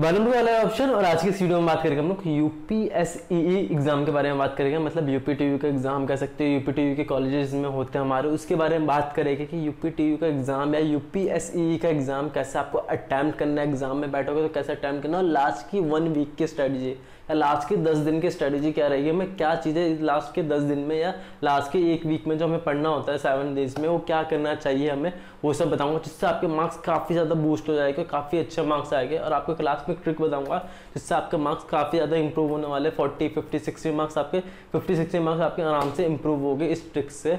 one number वाला option और आज की इस वीडियो में बात करेंगे हम लोग U P S E exam के बारे में बात करेंगे मतलब यू पी टी यू का एग्ज़ाम कह सकते हो यू पी टी यू के कॉलेजेस में होते हैं हमारे उसके बारे में बात करेंगे कि यू पी टी यू का एग्ज़ाम या यू पी एस ई का एग्ज़ाम कैसे आपको अटैम्प्ट करना है एग्ज़ाम में बैठोगे तो कैसे अटैम्प्ट करना और लास्ट की वन वीक की स्ट्रेटजी लास्ट के दस दिन की स्ट्रेटेजी क्या रहेगी हमें क्या चीज़ें लास्ट के दस दिन में या लास्ट के एक वीक में जो हमें पढ़ना होता है सेवन डेज में वो क्या करना चाहिए हमें वो सब बताऊँगा जिससे आपके मार्क्स काफ़ी ज़्यादा बूस्ट हो जाएगा काफ़ी अच्छे मार्क्स आएंगे और आपको क्लास में ट्रिक बताऊँगा जिससे आपके मार्क्स काफ़ी ज़्यादा इंप्रूव होने वाले फोर्टी फिफ्टी सिक्सटी मार्क्स आपके फिफ्टी सिक्सटी मार्क्स आपके आराम से इंप्रूव हो गए इस ट्रिक से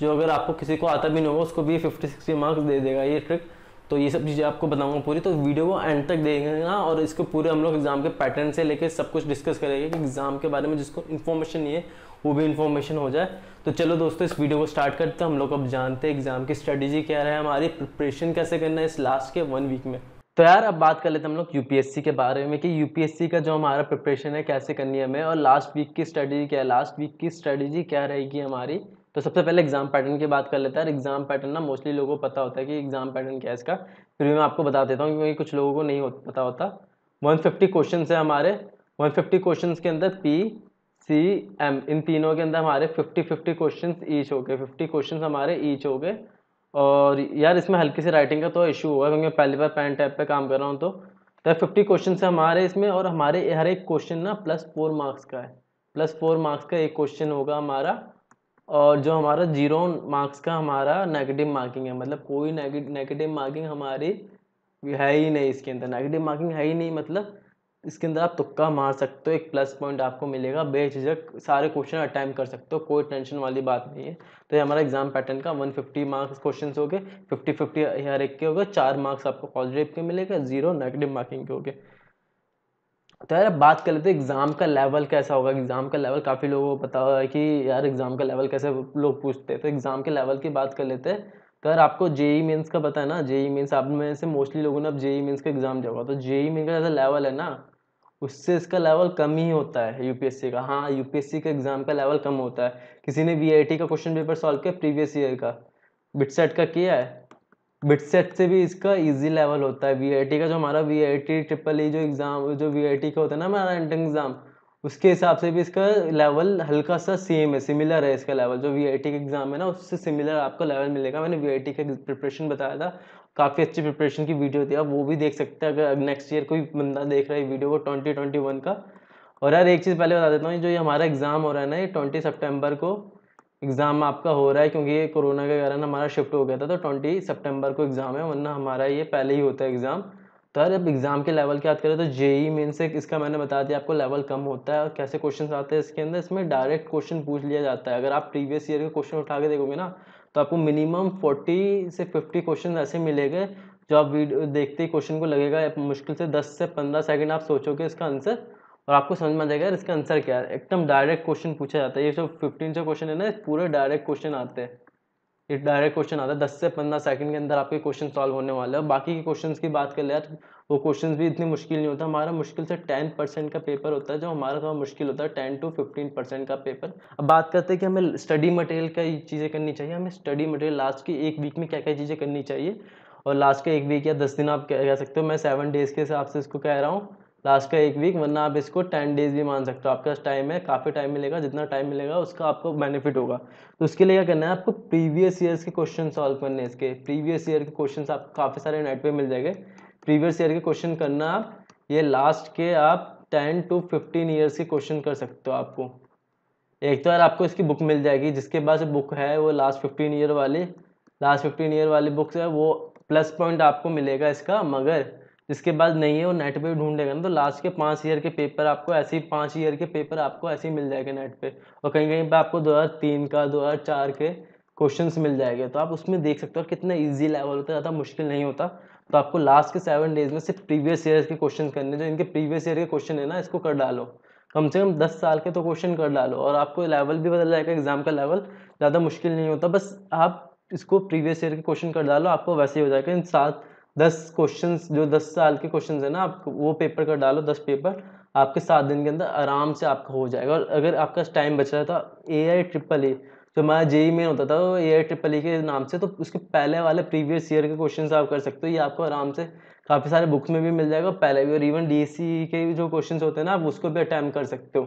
जो अगर आपको किसी को आता भी नहीं होगा उसको भी फिफ्टी सिक्सटी मार्क्स दे देगा ये ट्रिक तो ये सब चीज़ें आपको बताऊंगा पूरी तो वीडियो को एंड तक देखना हाँ, और इसको पूरे हम लोग एग्जाम के पैटर्न से लेकर सब कुछ डिस्कस करेंगे कि एग्जाम के बारे में जिसको इन्फॉर्मेशन नहीं है वो भी इन्फॉर्मेशन हो जाए तो चलो दोस्तों इस वीडियो को स्टार्ट करते हैं हम लोग अब जानते हैं एग्जाम की स्ट्रेटेजी क्या है हमारी प्रिपरेशन कैसे करना है इस लास्ट के वन वीक में तो यार अब बात कर लेते हम लोग यूपीएससी के बारे में कि यूपीएससी का जो हमारा प्रिपरेशन है कैसे करनी है हमें और लास्ट वीक की स्ट्रेटेजी क्या है लास्ट वीक की स्ट्रेटेजी क्या रहेगी हमारी तो सबसे पहले एग्जाम पैटर्न की बात कर लेते हैं एग्जाम पैटर्न ना मोस्टली लोगों को पता होता है कि एग्जाम पैटर्न क्या है इसका फिर भी मैं आपको बता देता हूँ क्योंकि कुछ लोगों को नहीं पता होता 150 क्वेश्चन है हमारे 150 क्वेश्चन के अंदर पी सी एम इन तीनों के अंदर हमारे 50 50 क्वेश्चन ईच हो गए फिफ्टी क्वेश्चन हमारे ईच हो गए और यार इसमें हल्की सी राइटिंग का तो इशू होगा क्योंकि मैं पहली बार पेन टाइप पे काम कर रहा हूँ तो तो फिफ्टी क्वेश्चन है हमारे इसमें और हमारे हर एक क्वेश्चन ना प्लस फोर मार्क्स का है प्लस फोर मार्क्स का एक क्वेश्चन होगा हमारा और जो हमारा जीरो मार्क्स का हमारा नेगेटिव मार्किंग है मतलब कोई नेगेटिव मार्किंग हमारी है ही नहीं इसके अंदर नेगेटिव मार्किंग है ही नहीं मतलब इसके अंदर आप तुक्का मार सकते हो एक प्लस पॉइंट आपको मिलेगा बेझिझक सारे क्वेश्चन अटैम्प कर सकते हो कोई टेंशन वाली बात नहीं है तो ये हमारा एग्जाम पैटर्न का 150 मार्क्स क्वेश्चन हो गए फिफ्टी फिफ्टी हर एक के हो गए चार मार्क्स आपको पॉजिटिव के मिलेगा जीरो नेगेटिव मार्किंग के हो गए तो यार बात कर लेते एग्ज़ाम का लेवल कैसा होगा एग्ज़ाम का लेवल काफ़ी लोगों को पता होगा कि यार एग्ज़ाम का लेवल कैसे लोग पूछते हैं तो एग्ज़ाम के लेवल की बात कर लेते हैं तो यार आपको जेई मीन्स का पता है ना जेई मीन्स आप में से मोस्टली लोगों ने अब जेई मीन्स का एग्ज़ाम दिया तो जेई मीन का जैसा लेवल है ना उससे इसका लेवल कम ही होता है यूपीएससी का हाँ यूपीएससी का एग्ज़ाम का लेवल कम होता है किसी ने वी का क्वेश्चन पेपर सॉल्व किया प्रीवियस ईयर का बिटसेट का किया है बिटसेट से भी इसका इजी लेवल होता है वी का जो हमारा V I T triple E जो एग्ज़ाम जो वी आई टी का होता है ना हमारा एंट्रेंस एग्ज़ाम उसके हिसाब से भी इसका लेवल हल्का सा सेम है सिमिलर है इसका लेवल जो वी आई टी का एग्ज़ाम है ना उससे सिमिलर आपको लेवल मिलेगा मैंने वी आई टी का प्रिपरेशन बताया था काफ़ी अच्छी प्रिपरेशन की वीडियो थी आप वो भी देख सकते हैं अगर नेक्स्ट ईयर कोई बंदा देख रहा है वीडियो को ट्वेंटी ट्वेंटी वन का और यार एक चीज़ पहले बता देता हूँ जो ये हमारा एग्ज़ाम हो रहा है ना ये ट्वेंटी सेप्टेम्बर को एग्ज़ाम आपका हो रहा है क्योंकि ये कोरोना के कारण हमारा शिफ्ट हो गया था तो ट्वेंटी सितंबर को एग्ज़ाम है वरना हमारा ये पहले ही होता है एग्ज़ाम तो यार अब एग्ज़ाम के लेवल की बात करें तो जेई मेन से इसका मैंने बता दिया आपको लेवल कम होता है और कैसे क्वेश्चन आते हैं इसके अंदर इसमें डायरेक्ट क्वेश्चन पूछ लिया जाता है अगर आप प्रीवियस ईयर के क्वेश्चन उठा के देखोगे ना तो आपको मिनिमम फोर्टी से फिफ्टी क्वेश्चन ऐसे मिलेंगे जो आप वीडियो देखते ही क्वेश्चन को लगेगा मुश्किल से दस से पंद्रह सेकेंड आप सोचोगे इसका आंसर और आपको समझ में आ जाएगा इसका आंसर क्या है एकदम डायरेक्ट क्वेश्चन पूछा जाता है ये जो फिफ्टीन से क्वेश्चन है ना पूरे डायरेक्ट क्वेश्चन आते हैं ये डायरेक्ट क्वेश्चन आता है दस से पंद्रह सेकंड के अंदर आपके क्वेश्चन सॉल्व होने वाले हैं बाकी के क्वेश्चन की बात कर लिया तो वो क्वेश्चन भी इतनी मुश्किल नहीं होता हमारा मुश्किल से टेन परसेंट का पेपर होता है जो हमारा थोड़ा मुश्किल होता है टेन टू फिफ्टीन परसेंट का पेपर अब बात करते हैं कि हमें स्टडी मटेरियल का चीज़ें करनी चाहिए हमें स्टडी मटेरियल लास्ट की एक वीक में क्या क्या चीज़ें करनी चाहिए और लास्ट का एक वीक या दस दिन आप कह सकते हो मैं सेवन डेज़ के हिसाब से इसको कह रहा हूँ लास्ट का एक वीक वरना आप इसको टेन डेज भी मान सकते हो आपके पास टाइम है काफ़ी टाइम मिलेगा जितना टाइम मिलेगा उसका आपको बेनिफिट होगा तो उसके लिए क्या करना है आपको प्रीवियस ईयर्स के क्वेश्चन सॉल्व करने हैं इसके प्रीवियस ईयर के क्वेश्चन आपको काफ़ी सारे नेट पर मिल जाएंगे प्रीवियस ईयर के क्वेश्चन करना आप ये लास्ट के आप टेन टू फिफ्टीन ईयर्स के क्वेश्चन कर सकते हो आपको एक तो यार आपको इसकी बुक मिल जाएगी जिसके पास बुक है वो लास्ट फिफ्टीन ईयर वाली लास्ट फिफ्टीन ईयर वाली बुक्स है वो प्लस पॉइंट आपको मिलेगा इसका मगर जिसके बाद नहीं है वो नेट पे ढूंढेगा ना तो लास्ट के पाँच ईयर के पेपर आपको ऐसे ही पाँच ईयर के पेपर आपको ऐसे ही मिल जाएंगे नेट पे और कहीं कहीं पे आपको दो हज़ार तीन का दो हज़ार चार के क्वेश्चंस मिल जाएंगे तो आप उसमें देख सकते हो कितना ईजी लेवल होता है ज़्यादा मुश्किल नहीं होता तो आपको लास्ट के सेवन डेज में सिर्फ प्रीवियस ईयर के क्वेश्चन करने जो इनके प्रीवियस ईयर के क्वेश्चन है ना इसको कर डालो कम से कम दस साल के तो क्वेश्चन कर डालो और आपको लेवल भी बदल जाएगा एग्जाम का लेवल ज़्यादा मुश्किल नहीं होता बस आप इसको प्रीवियस ईयर के क्वेश्चन कर डालो आपको वैसे ही हो जाएगा इन सात दस क्वेश्चन जो दस साल के क्वेश्चन है ना आप वो पेपर कर डालो दस पेपर आपके सात दिन के अंदर आराम से आपका हो जाएगा और अगर आपका टाइम बच रहा था ए आई ट्रिपल ए जो हमारा जेई मेन e होता था वो ए आई ट्रिपल ई के नाम से तो उसके पहले वाले प्रीवियस ईयर के क्वेश्चन आप कर सकते हो ये आपको आराम से काफ़ी सारे बुक्स में भी मिल जाएगा पहले भी और इवन डी सी के जो क्वेश्चन होते हैं ना आप उसको भी अटैम्प कर सकते हो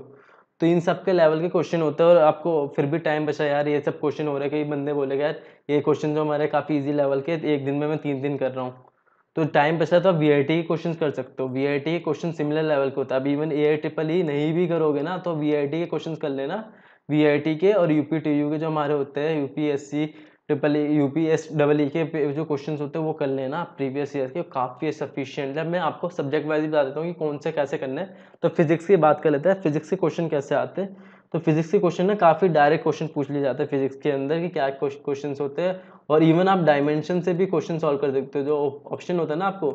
तो इन सब के लेवल के क्वेश्चन होते हैं और आपको फिर भी टाइम बचा यार ये सब क्वेश्चन हो रहे हैं कई बंदे बोले यार ये क्वेश्चन जो हमारे काफ़ी ईजी लेवल के एक दिन में मैं तीन दिन कर रहा हूँ तो टाइम बचा तो आप वी आई टी के क्वेश्चन कर सकते हो वी आई टी के क्वेश्चन सिमिलर लेवल के होता है अब even a I triple E नहीं भी करोगे ना तो वी आई टी के क्वेश्चन कर लेना वी आई टी के और यू पी टी यू के जो हमारे होते हैं U P S C triple E U P S double E के जो क्वेश्चन होते हैं वो कर लेना प्रीवियस ईयर के काफ़ी सफिशियंट है मैं आपको सब्जेक्ट वाइज भी बता देता हूँ कि कौन से कैसे करने हैं तो फिजिक्स की बात कर लेते हैं फिजिक्स के क्वेश्चन कैसे आते हैं तो फिजिक्स के क्वेश्चन ना काफ़ी डायरेक्ट क्वेश्चन पूछ लिए जाते हैं फिजिक्स के अंदर कि क्या क्वेश्चन होते हैं और इवन आप डायमेंशन से भी क्वेश्चन सॉल्व कर सकते हो जो ऑप्शन होता है ना आपको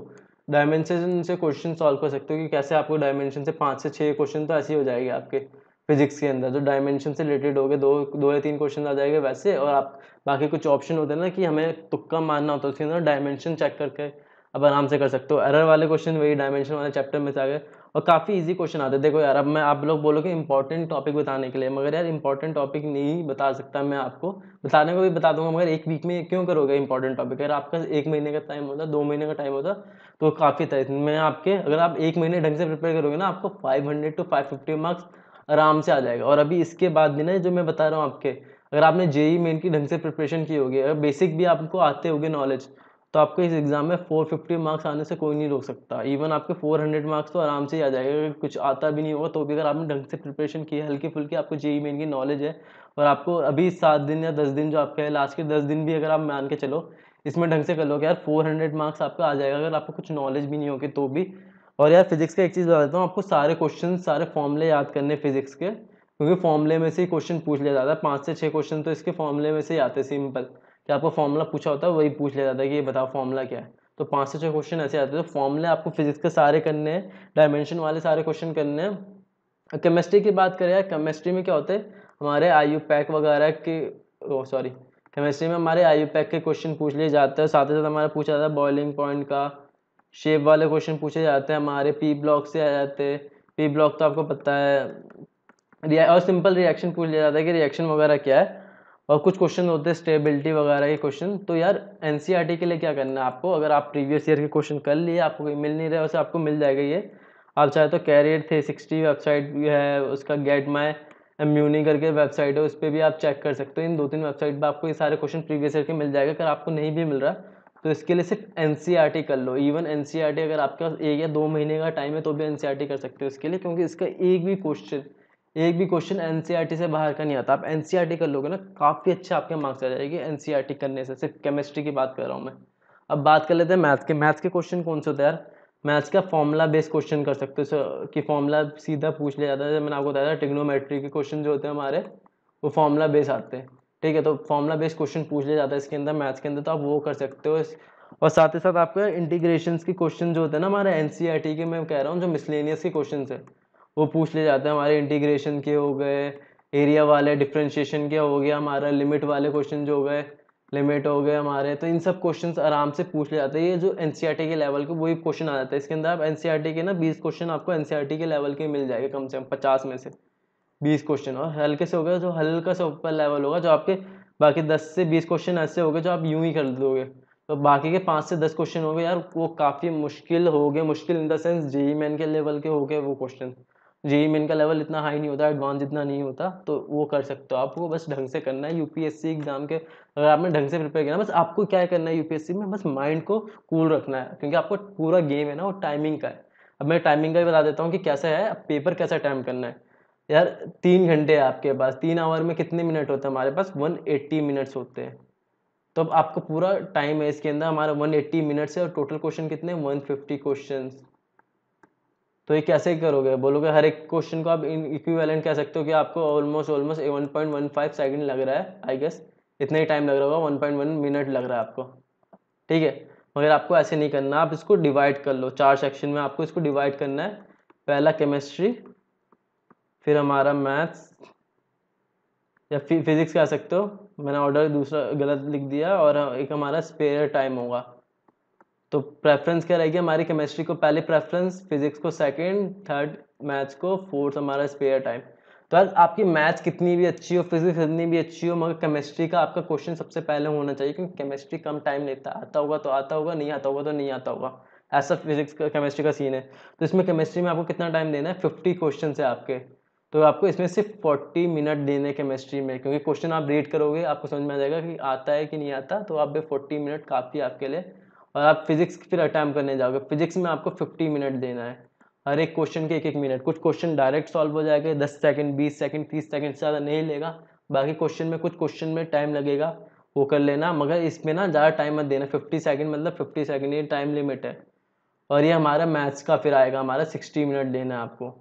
डायमेंशन से क्वेश्चन सॉल्व कर सकते हो कि कैसे आपको डायमेंशन से पाँच से छः क्वेश्चन तो ऐसे ही हो जाएंगे आपके फिजिक्स के अंदर जो तो डायमेंशन से रिलेटेड हो गए दो दो या तीन क्वेश्चन आ जाएंगे वैसे और आप बाकी कुछ ऑप्शन होते हैं ना कि हमें तुक्का मारना होता है उसके अंदर डायमेंशन चेक करके आप आराम से कर सकते हो एरर वाले क्वेश्चन वही डायमेंशन वाले चैप्टर में से आ गए और काफ़ी इजी क्वेश्चन आते देखो यार अब मैं आप लोग बोलोगे इंपॉर्टेंट टॉपिक बताने के लिए मगर यार इंपॉर्टेंट टॉपिक नहीं बता सकता मैं आपको बताने को भी बता दूंगा मगर एक वीक में क्यों करोगे इंपॉर्टेंट टॉपिक अगर आपका एक महीने का टाइम होता दो महीने का टाइम होता तो काफ़ी था मैं आपके अगर आप एक महीने ढंग से प्रिपेयर करोगे ना आपको five hundred to five fifty marks आराम से आ जाएगा और अभी इसके बाद भी ना जो मैं बता रहा हूँ आपके अगर आपने जेई मेन की ढंग से प्रिपरेशन की होगी अगर बेसिक भी आपको आते होंगे नॉलेज तो आपके इस एग्ज़ाम में फोर फिफ्टी मार्क्स आने से कोई नहीं रोक सकता इवन आपके फोर हंड्रेड मार्क्स तो आराम से ही आ जाएगा कुछ आता भी नहीं होगा तो भी अगर आपने ढंग से प्रिपरेशन e e की है हल्की फुल्की आपको जेई मेन की नॉलेज है और आपको अभी सात दिन या दस दिन जो आपके है लास्ट के दस दिन भी अगर आप मान के चलो इसमें ढंग से कर लोगे यार फोर हंड्रेड मार्क्स आपका आ जाएगा अगर आपको कुछ नॉलेज भी नहीं होगी तो भी और यार फिजिक्स का एक चीज़ बता देता हूँ आपको सारे क्वेश्चन सारे फॉर्मले याद करने फिजिक्स के क्योंकि फॉर्मले में से ही क्वेश्चन पूछ लिया जाता है पाँच से छः क्वेश्चन तो इसके फॉर्मले में से ही आते सिंपल कि आपको फॉर्मूला पूछा होता है वही पूछ लिया जाता है कि ये बताओ फॉर्मूला क्या है तो पाँच से छः क्वेश्चन ऐसे आते हैं तो फॉर्मूले आपको फिजिक्स के सारे करने हैं डायमेंशन वाले सारे क्वेश्चन करने हैं केमिस्ट्री की बात करें यार केमिस्ट्री में क्या होते हैं हमारे आई पैक वगैरह के सॉरी केमिस्ट्री में हमारे आई पैक के क्वेश्चन पूछ लिए जाते हैं साथ ही साथ हमारा पूछा जाता है बॉइलिंग पॉइंट का शेप वाले क्वेश्चन पूछे जाते हैं हमारे पी ब्लॉक से आ जाते हैं पी ब्लॉक तो आपको पता है और सिंपल रिएक्शन पूछ लिया जाता है कि रिएक्शन वगैरह क्या है और कुछ क्वेश्चन होते हैं स्टेबिलिटी वगैरह के क्वेश्चन तो यार एन e के लिए क्या करना है आपको अगर आप प्रीवियस ईयर के क्वेश्चन कर लिए आपको मिल नहीं रहे वैसे आपको मिल जाएगा ये आप चाहे तो कैरियर थे सिक्सटी वेबसाइट भी है उसका गेट माई एम्यूनी करके वेबसाइट है उस पर भी आप चेक कर सकते हो इन दो तीन वेबसाइट पर आपको ये सारे क्वेश्चन प्रीवियस ईयर के मिल जाएगा अगर आपको नहीं भी मिल रहा तो इसके लिए सिर्फ एन e कर लो इवन एन e अगर आपके पास एक या दो महीने का टाइम है तो भी एन कर सकते हो इसके लिए क्योंकि इसका एक भी क्वेश्चन एक भी क्वेश्चन एन e से बाहर का नहीं आता आप एन e कर लोगे ना काफ़ी अच्छे आपके मार्क्स आ जाएगी एन e करने से सिर्फ केमिस्ट्री की बात कर रहा हूँ मैं अब बात कर लेते हैं मैथ्स के मैथ्स के क्वेश्चन कौन से होते हैं यार मैथ्स का फॉर्मूला बेस्ड क्वेश्चन कर सकते हो कि फॉर्मूला सीधा पूछ लिया जाता है मैंने आपको बताया था टिग्नोमेट्री के क्वेश्चन जो होते हैं हमारे वो फॉर्मूला बेस आते हैं ठीक है तो फॉर्मूला बेस्ड क्वेश्चन पूछ लिया जाता है इसके अंदर मैथ्स के अंदर तो आप वो कर सकते हो और साथ ही साथ आपके इंटीग्रेशन के क्वेश्चन जो होते हैं ना हमारे एन के मैं कह रहा हूँ जो मिसलेनियस के क्वेश्चन है वो पूछ ले जाते हैं हमारे इंटीग्रेशन के हो गए एरिया वाले डिफ्रेंशिएशन के हो गया हमारा लिमिट वाले क्वेश्चन जो हो गए लिमिट हो गए हमारे तो इन सब क्वेश्चन आराम से पूछ ले जाते हैं ये जो एन के लेवल के वही क्वेश्चन आ जाता है इसके अंदर आप एन के ना बीस क्वेश्चन आपको एन के लेवल के मिल जाएगा कम से कम पचास में से बीस क्वेश्चन और हल्के से हो गया जो हल्का सा ऊपर लेवल होगा जो आपके बाकी दस से बीस क्वेश्चन ऐसे हो गए जो आप यूं ही कर दोगे तो बाकी के पाँच से दस क्वेश्चन हो गए यार वो काफ़ी मुश्किल हो गए मुश्किल in the sense JEE Main के लेवल के हो गए वो क्वेश्चन जी मेन का लेवल इतना हाई नहीं होता एडवांस इतना नहीं होता तो वो कर सकते हो आपको बस ढंग से करना है यूपीएससी एग्जाम के अगर आपने ढंग से प्रिपेयर करना बस आपको क्या करना है यूपीएससी में बस माइंड को कूल रखना है क्योंकि आपको पूरा गेम है ना वो टाइमिंग का है अब मैं टाइमिंग का भी बता देता हूँ कि कैसा है अब पेपर कैसा टाइम करना है यार तीन घंटे आपके पास तीन आवर में कितने मिनट होते हैं हमारे पास वन एट्टी मिनट्स होते हैं तो अब आपको पूरा टाइम है इसके अंदर हमारा वन एट्टी मिनट्स है और टोटल क्वेश्चन कितने वन फिफ्टी क्वेश्चन तो ये कैसे करोगे बोलोगे हर एक क्वेश्चन को आप इक्विवेलेंट कह सकते हो कि आपको almost almost one point one five second लग रहा है आई गेस इतना ही टाइम लग रहा होगा वन पॉइंट वन मिनट लग रहा है आपको ठीक है मगर आपको ऐसे नहीं करना आप इसको डिवाइड कर लो चार सेक्शन में आपको इसको डिवाइड करना है पहला केमिस्ट्री फिर हमारा मैथ्स या फिजिक्स कह सकते हो मैंने ऑर्डर दूसरा गलत लिख दिया और एक हमारा स्पेयर टाइम होगा तो प्रेफरेंस क्या रहेगी हमारी केमिस्ट्री को पहले प्रेफरेंस फिजिक्स को सेकंड थर्ड मैथ्स को फोर्थ हमारा स्पेयर टाइम तो यार आपकी मैथ्स कितनी भी अच्छी हो फिजिक्स कितनी भी अच्छी हो मगर केमिस्ट्री का आपका क्वेश्चन सबसे पहले होना चाहिए क्योंकि केमिस्ट्री कम टाइम लेता आता होगा तो आता होगा नहीं आता होगा तो नहीं आता होगा ऐसा फिजिक्स का केमिस्ट्री का सीन है तो इसमें केमिस्ट्री में आपको कितना टाइम देना है फिफ्टी क्वेश्चन है आपके तो आपको इसमें सिर्फ फोर्टी मिनट देने केमिस्ट्री में क्योंकि क्वेश्चन आप रीड करोगे आपको समझ में आ जाएगा कि आता है कि नहीं आता तो आप भी फोर्टी मिनट काफ़ी आपके लिए और आप फिजिक्स फिर अटैम्प करने जाओगे फिजिक्स में आपको फिफ्टी मिनट देना है हर एक क्वेश्चन के एक एक मिनट कुछ क्वेश्चन डायरेक्ट सॉल्व हो जाएगा दस सेकंड बीस सेकंड तीस सेकंड से ज़्यादा नहीं लेगा बाकी क्वेश्चन में कुछ क्वेश्चन में टाइम लगेगा वो कर लेना मगर इसमें ना ज़्यादा टाइम मत देना फिफ्टी सेकेंड मतलब फिफ्टी सेकेंड ये टाइम लिमिट है और ये हमारा मैथ्स का फिर आएगा हमारा सिक्सटी मिनट देना है आपको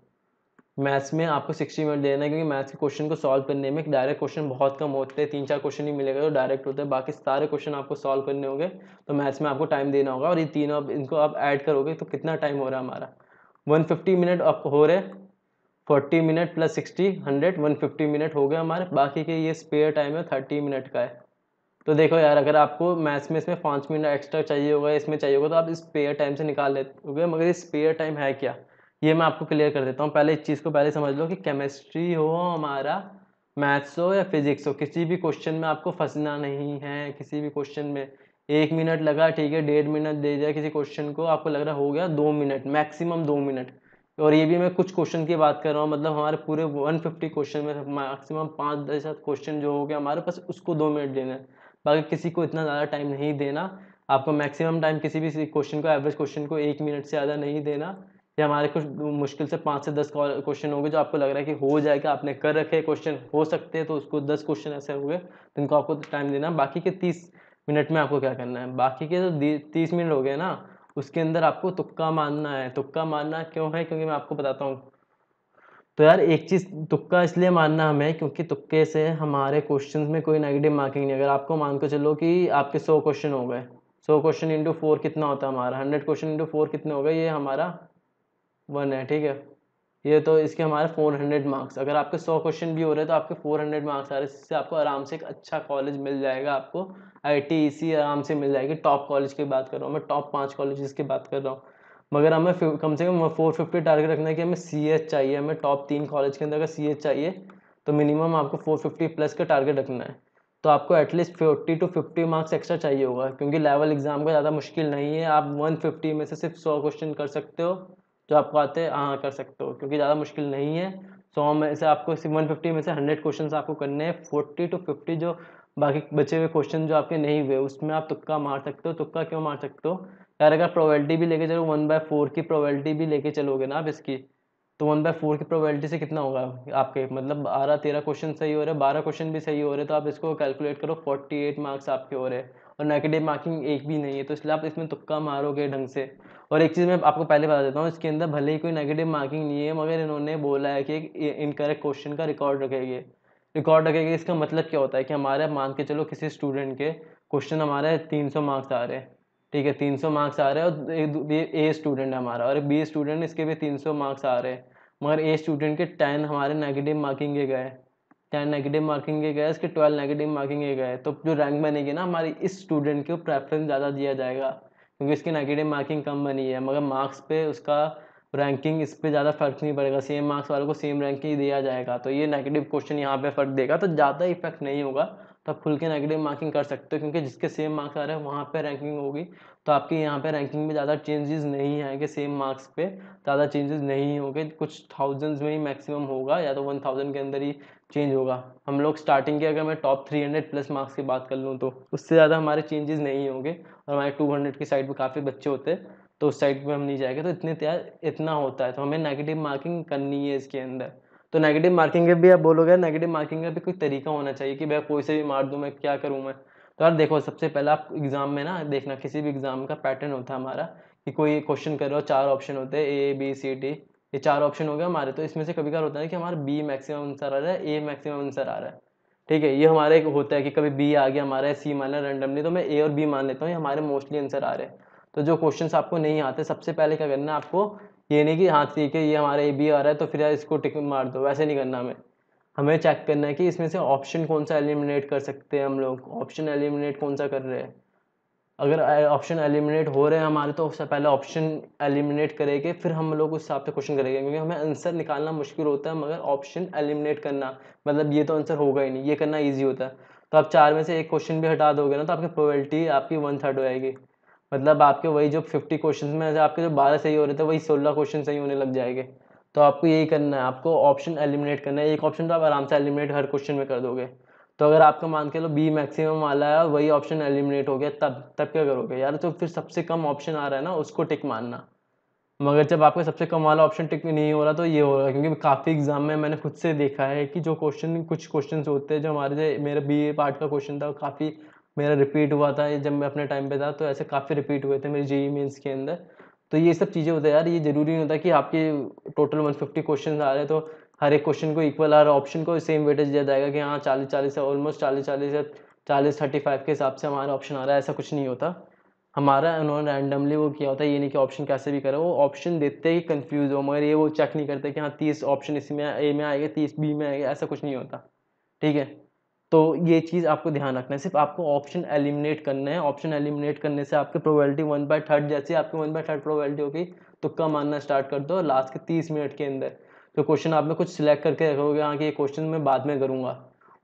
मैथ्स में आपको सिक्सटी मिनट देना है क्योंकि मैथ्स के क्वेश्चन को सॉल्व करने में डायरेक्ट क्वेश्चन बहुत कम होते हैं तीन चार क्वेश्चन ही मिलेगा जो डायरेक्ट होते हैं बाकी सारे क्वेश्चन आपको सॉल्व करने होंगे तो मैथ्स में आपको टाइम देना होगा और ये तीनों अब इनको आप ऐड करोगे तो कितना टाइम हो रहा है हमारा वन मिनट आपको हो रहे forty minute plus sixty hundred one fifty minute हो गए हमारे बाकी के ये स्पेयर टाइम है थर्टी मिनट का है तो देखो यार अगर आपको मैथ्स में इसमें पाँच मिनट एक्स्ट्रा चाहिए होगा इसमें चाहिए होगा तो आप स्पेयर टाइम से निकाल लेते मगर ये स्पेयर टाइम है क्या ये मैं आपको क्लियर कर देता हूँ पहले इस चीज़ को पहले समझ लो कि केमिस्ट्री हो हमारा मैथ्स हो या फिजिक्स हो किसी भी क्वेश्चन में आपको फंसना नहीं है किसी भी क्वेश्चन में एक मिनट लगा ठीक है डेढ़ मिनट दे दिया किसी क्वेश्चन को आपको लग रहा हो गया दो मिनट मैक्सिमम दो मिनट और ये भी मैं कुछ क्वेश्चन की बात कर रहा हूँ मतलब हमारे पूरे 150 क्वेश्चन में मैक्सिमम पाँच दस क्वेश्चन जो हो गया हमारे पास उसको दो मिनट देना है बाकी किसी को इतना ज़्यादा टाइम नहीं देना आपको मैक्सिमम टाइम किसी भी क्वेश्चन को एवरेज क्वेश्चन को एक मिनट से ज़्यादा नहीं देना या हमारे कुछ मुश्किल से पाँच से दस क्वेश्चन होंगे जो आपको लग रहा है कि हो जाएगा आपने कर रखे क्वेश्चन हो सकते हैं तो उसको दस क्वेश्चन ऐसे होंगे जिनको तो इनको आपको टाइम देना बाकी के तीस मिनट में आपको क्या करना है बाकी के जो तो तीस मिनट हो गए ना उसके अंदर आपको तुक्का मारना है तुक्का मारना क्यों है क्योंकि मैं आपको बताता हूँ तो यार एक चीज़ तुक्का इसलिए मानना हमें क्योंकि तुक्के से हमारे क्वेश्चंस में कोई नेगेटिव मार्किंग नहीं अगर आपको मान कर चलो कि आपके सौ क्वेश्चन हो गए सौ क्वेश्चन इंटू फोर कितना होता है हमारा हंड्रेड क्वेश्चन इंटू फोर कितने हो गए ये हमारा वन है ठीक है ये तो इसके हमारे फोर हंड्रेड मार्क्स अगर आपके सौ क्वेश्चन भी हो रहे हैं तो आपके फोर हंड्रेड मार्क्स आ रहे हैं इससे आपको आराम से एक अच्छा कॉलेज मिल जाएगा आपको सी e आराम से मिल जाएगी टॉप कॉलेज की बात कर रहा हूँ मैं टॉप पाँच कॉलेज की बात कर रहा हूँ मगर हमें कम से कम फोर फिफ्टी टारगेट रखना है कि हमें सी एच चाहिए हमें टॉप तीन कॉलेज के अंदर अगर सी एच चाहिए तो मिनिमम आपको फोर फिफ्टी प्लस का टारगेट रखना है तो आपको at least forty to fifty marks extra चाहिए होगा क्योंकि लेवल एग्ज़ाम का ज़्यादा मुश्किल नहीं है आप वन फिफ्टी में से सिर्फ सौ क्वेश्चन कर सकते हो जो आपको आते हैं हाँ कर सकते हो क्योंकि ज़्यादा मुश्किल नहीं है सौ में से आपको वन फिफ्टी में से हंड्रेड क्वेश्चन आपको करने हैं फोर्टी टू फिफ्टी जो बाकी बचे हुए क्वेश्चन जो आपके नहीं हुए उसमें आप तुक्का मार सकते हो तुक्का क्यों मार सकते हो यार अगर प्रोबेबिलिटी भी लेके चलो वन बाय फोर की प्रोबेबिलिटी भी लेके चलोगे ना आप इसकी तो वन बाय फोर की प्रोबेबिलिटी से कितना होगा आपके मतलब बारह तेरह क्वेश्चन सही हो रहे हैं बारह क्वेश्चन भी सही हो रहे हैं तो आप इसको कैलकुलेट करो फोर्टी एट मार्क्स आपके हो रहे हैं और नेगेटिव मार्किंग एक भी नहीं है तो इसलिए आप इसमें तुक्का मारोगे ढंग से और एक चीज़ मैं आपको पहले बता देता हूँ इसके अंदर भले ही कोई नेगेटिव मार्किंग नहीं है मगर इन्होंने बोला है कि इनकरेक्ट क्वेश्चन का रिकॉर्ड रखेंगे रिकॉर्ड रखेंगे इसका मतलब क्या होता है कि हमारे मान के चलो किसी स्टूडेंट के क्वेश्चन हमारे तीन सौ मार्क्स आ रहे हैं ठीक है तीन सौ मार्क्स आ रहे हैं और एक ए स्टूडेंट है हमारा और बी स्टूडेंट इसके भी तीन सौ मार्क्स आ रहे हैं मगर ए स्टूडेंट के टेन हमारे नेगेटिव मार्किंग के गए टेन नेगेटिव मार्किंग के गए इसके ट्वेल्व नेगेटिव मार्किंग के गए तो जो रैंक बनेगी ना हमारी इस स्टूडेंट को प्रेफरेंस ज़्यादा दिया जाएगा क्योंकि इसकी नेगेटिव मार्किंग कम बनी है मगर मार्क्स पे उसका रैंकिंग इस पर ज़्यादा फर्क नहीं पड़ेगा सेम मार्क्स वालों को सेम रैंक ही दिया जाएगा तो ये नेगेटिव क्वेश्चन यहाँ पर फर्क देगा तो ज़्यादा इफेक्ट नहीं होगा तो आप खुल के नेगेटिव मार्किंग कर सकते हो क्योंकि जिसके सेम मार्क्स आ रहे हैं वहाँ पे रैंकिंग होगी तो आपके यहाँ पे रैंकिंग में ज़्यादा चेंजेस नहीं आएंगे सेम मार्क्स पे ज़्यादा चेंजेस नहीं होंगे कुछ थाउजेंड्स में ही मैक्सिमम होगा या तो वन थाउजेंड के अंदर ही चेंज होगा हम लोग स्टार्टिंग के अगर मैं टॉप 300 प्लस मार्क्स की बात कर लूँ तो उससे ज़्यादा हमारे चेंजेस नहीं होंगे और हमारे 200 की साइड पर काफ़ी बच्चे होते हैं तो उस साइड पर हम नहीं जाएंगे तो इतने तैयार इतना होता है तो हमें नेगेटिव मार्किंग करनी है इसके अंदर तो नेगेटिव मार्किंग का भी आप बोलोगे नेगेटिव मार्किंग का भी कोई तरीका होना चाहिए कि भाई कोई से भी मार दूँ मैं क्या करूँ मैं तो यार देखो सबसे पहले आप एग्ज़ाम में ना देखना किसी भी एग्ज़ाम का पैटर्न होता है हमारा कि कोई क्वेश्चन करो चार ऑप्शन होते हैं ए बी सी डी ये चार ऑप्शन हो गया हमारे तो इसमें से कभी कभार होता है कि हमारा बी मैक्सिमम आंसर आ रहा है ए मैक्सिमम आंसर आ रहा है ठीक है ये हमारा एक होता है कि कभी बी आ गया हमारा सी माना रैंडमली तो मैं ए और बी मान लेता हूँ ये हमारे मोस्टली आंसर आ रहे हैं तो जो क्वेश्चन आपको नहीं आते सबसे पहले क्या करना है आपको ये नहीं कि हाँ ठीक है ये हमारा ए बी आ रहा है तो फिर यार इसको टिक मार दो वैसे नहीं करना हमें हमें चेक करना है कि इसमें से ऑप्शन कौन सा एलिमिनेट कर सकते हैं हम लोग ऑप्शन एलिमिनेट कौन सा कर रहे हैं अगर ऑप्शन एलिमिनेट हो रहे हैं हमारे तो उससे पहले ऑप्शन एलिमिनेट करेंगे फिर हम लोग उस हिसाब से क्वेश्चन करेंगे क्योंकि हमें आंसर निकालना मुश्किल होता है मगर ऑप्शन एलिमिनेट करना मतलब ये तो आंसर होगा ही नहीं ये करना ईजी होता है तो आप चार में से एक क्वेश्चन भी हटा दोगे ना तो आपकी प्रोबेबिलिटी आपकी वन थर्ड हो जाएगी मतलब आपके वही जो फिफ्टी क्वेश्चन में आपके जो बारह सही हो रहे थे वही सोलह क्वेश्चन सही होने लग जाएंगे तो आपको यही करना है आपको ऑप्शन एलिमिनेट करना है एक ऑप्शन तो आप आराम से एलिमिनेट हर क्वेश्चन में कर दोगे तो अगर आपका मान के लो बी मैक्सिमम वाला है और वही ऑप्शन एलिमिनेट हो गया तब तब क्या करोगे यार तो फिर सबसे कम ऑप्शन आ रहा है ना उसको टिक मानना मगर जब आपका सबसे कम वाला ऑप्शन टिक नहीं हो रहा तो ये हो रहा है क्योंकि काफ़ी एग्जाम में मैंने खुद से देखा है कि जो क्वेश्चन कुछ क्वेश्चन होते हैं जो हमारे जो मेरे बी पार्ट का क्वेश्चन था काफ़ी मेरा रिपीट हुआ था जब मैं अपने टाइम पे था तो ऐसे काफ़ी रिपीट हुए थे मेरे जी मीन्स e के अंदर तो ये सब चीज़ें होता है यार ये ज़रूरी नहीं होता कि आपके टोटल वन क्वेश्चन आ रहे हैं तो हर एक क्वेश्चन को इक्वल हर ऑप्शन को सेम वेटेज दिया जाएगा कि हाँ चालीस चालीस है ऑलमोस्ट चालीस चालीस है चालीस थर्टी फाइव के हिसाब से हमारा ऑप्शन आ रहा है ऐसा कुछ नहीं होता हमारा उन्होंने रैंडमली वो किया होता है ये नहीं कि ऑप्शन कैसे भी करो वो ऑप्शन देते ही कंफ्यूज हो मगर ये वो चेक नहीं करते कि हाँ तीस ऑप्शन इसी में ए में आएगा तीस बी में आएगा ऐसा कुछ नहीं होता ठीक है तो ये चीज़ आपको ध्यान रखना है सिर्फ आपको ऑप्शन एलिमिनेट करना है ऑप्शन एलिमिनेट करने से आपकी प्रोबेबिलिटी वन बाय थर्ड जैसी आपकी वन बाय थर्ड प्रोबेबिलिटी होगी तो कम आना स्टार्ट कर दो लास्ट के तीस मिनट के अंदर तो क्वेश्चन आप में कुछ सिलेक्ट करके रखोगे हाँ कि ये क्वेश्चन मैं बाद में करूँगा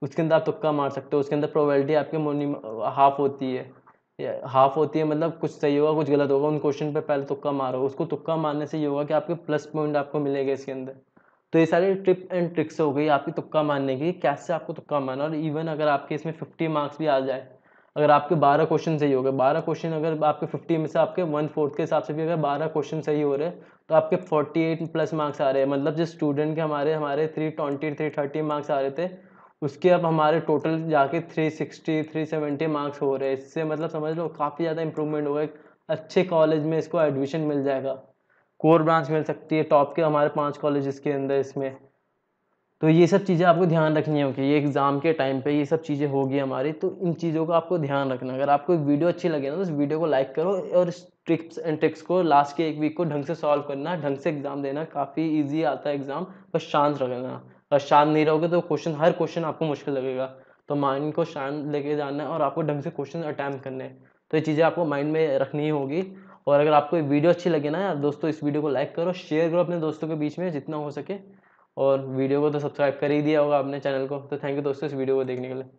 उसके अंदर आप तुक्का मार सकते हो उसके अंदर प्रोबेबिलिटी आपके हाफ होती है हाफ होती है मतलब कुछ सही होगा कुछ गलत होगा उन क्वेश्चन पे पहले तुक्का मारो उसको तुक्का मारने से ये होगा कि आपके प्लस पॉइंट आपको मिलेगा इसके अंदर तो ये सारी ट्रिप एंड ट्रिक्स हो गई आपकी तुक्का मारने की कैसे आपको तुक्का मारना और इवन अगर आपके इसमें फिफ्टी मार्क्स भी आ जाए अगर आपके बारह क्वेश्चन सही हो गए बारह क्वेश्चन अगर आपके फिफ्टी में से आपके वन फोर्थ के हिसाब से भी अगर बारह क्वेश्चन सही हो रहे तो आपके फोर्टी एट प्लस मार्क्स आ रहे हैं मतलब जिस स्टूडेंट के हमारे हमारे three twenty three thirty marks आ रहे थे उसके अब हमारे टोटल जाके three sixty three seventy marks हो रहे हैं इससे मतलब समझ लो काफ़ी ज़्यादा इंप्रूवमेंट होगा अच्छे कॉलेज में इसको एडमिशन मिल जाएगा कोर ब्रांच मिल सकती है टॉप के हमारे पाँच कॉलेज के अंदर इसमें तो ये सब चीज़ें आपको ध्यान रखनी होगी ये एग्ज़ाम के टाइम पे ये सब चीज़ें होगी हमारी तो इन चीज़ों का आपको ध्यान रखना अगर आपको वीडियो अच्छी लगे ना तो इस वीडियो को लाइक करो और ट्रिक्स एंड ट्रिक्स को लास्ट के एक वीक को ढंग से सॉल्व करना ढंग से एग्ज़ाम देना काफ़ी ईजी आता है एग्ज़ाम बस शांत रखना अगर शांत नहीं रहोगे तो क्वेश्चन हर क्वेश्चन आपको मुश्किल लगेगा तो माइंड को शांत लेके जाना है और आपको ढंग से क्वेश्चन अटैम्प्ट करने तो ये चीज़ें आपको माइंड में रखनी होगी और अगर आपको वीडियो अच्छी लगे ना यार दोस्तों इस वीडियो को लाइक करो शेयर करो अपने दोस्तों के बीच में जितना हो सके और वीडियो को तो सब्सक्राइब कर ही दिया होगा आपने चैनल को तो थैंक यू दोस्तों इस वीडियो को देखने के लिए